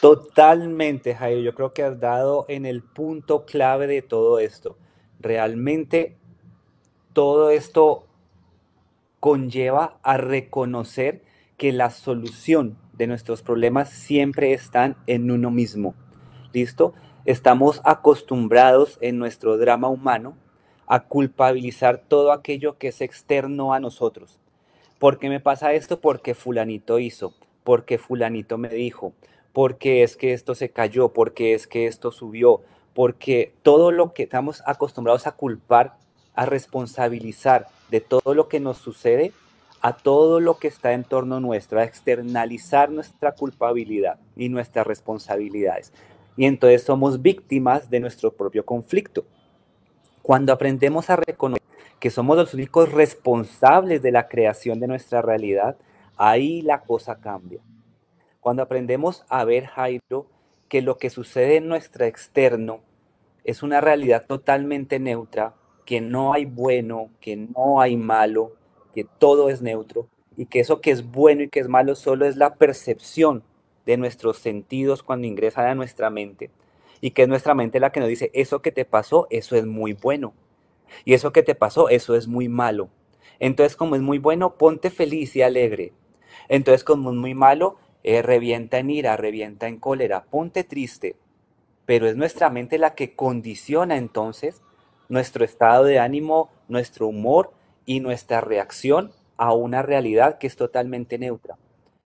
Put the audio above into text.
Totalmente, Jairo. Yo creo que has dado en el punto clave de todo esto. Realmente todo esto conlleva a reconocer que la solución de nuestros problemas siempre están en uno mismo. ¿Listo? Estamos acostumbrados en nuestro drama humano a culpabilizar todo aquello que es externo a nosotros. ¿Por qué me pasa esto? Porque fulanito hizo, porque fulanito me dijo, porque es que esto se cayó, porque es que esto subió, porque todo lo que estamos acostumbrados a culpar, a responsabilizar de todo lo que nos sucede, a todo lo que está en torno nuestro, a externalizar nuestra culpabilidad y nuestras responsabilidades. Y entonces somos víctimas de nuestro propio conflicto. Cuando aprendemos a reconocer que somos los únicos responsables de la creación de nuestra realidad, ahí la cosa cambia. Cuando aprendemos a ver, Jairo, que lo que sucede en nuestro externo es una realidad totalmente neutra, que no hay bueno, que no hay malo, que todo es neutro y que eso que es bueno y que es malo solo es la percepción de nuestros sentidos cuando ingresan a nuestra mente y que es nuestra mente la que nos dice, eso que te pasó, eso es muy bueno. Y eso que te pasó, eso es muy malo. Entonces, como es muy bueno, ponte feliz y alegre. Entonces, como es muy malo, eh, revienta en ira, revienta en cólera, ponte triste, pero es nuestra mente la que condiciona entonces nuestro estado de ánimo, nuestro humor y nuestra reacción a una realidad que es totalmente neutra.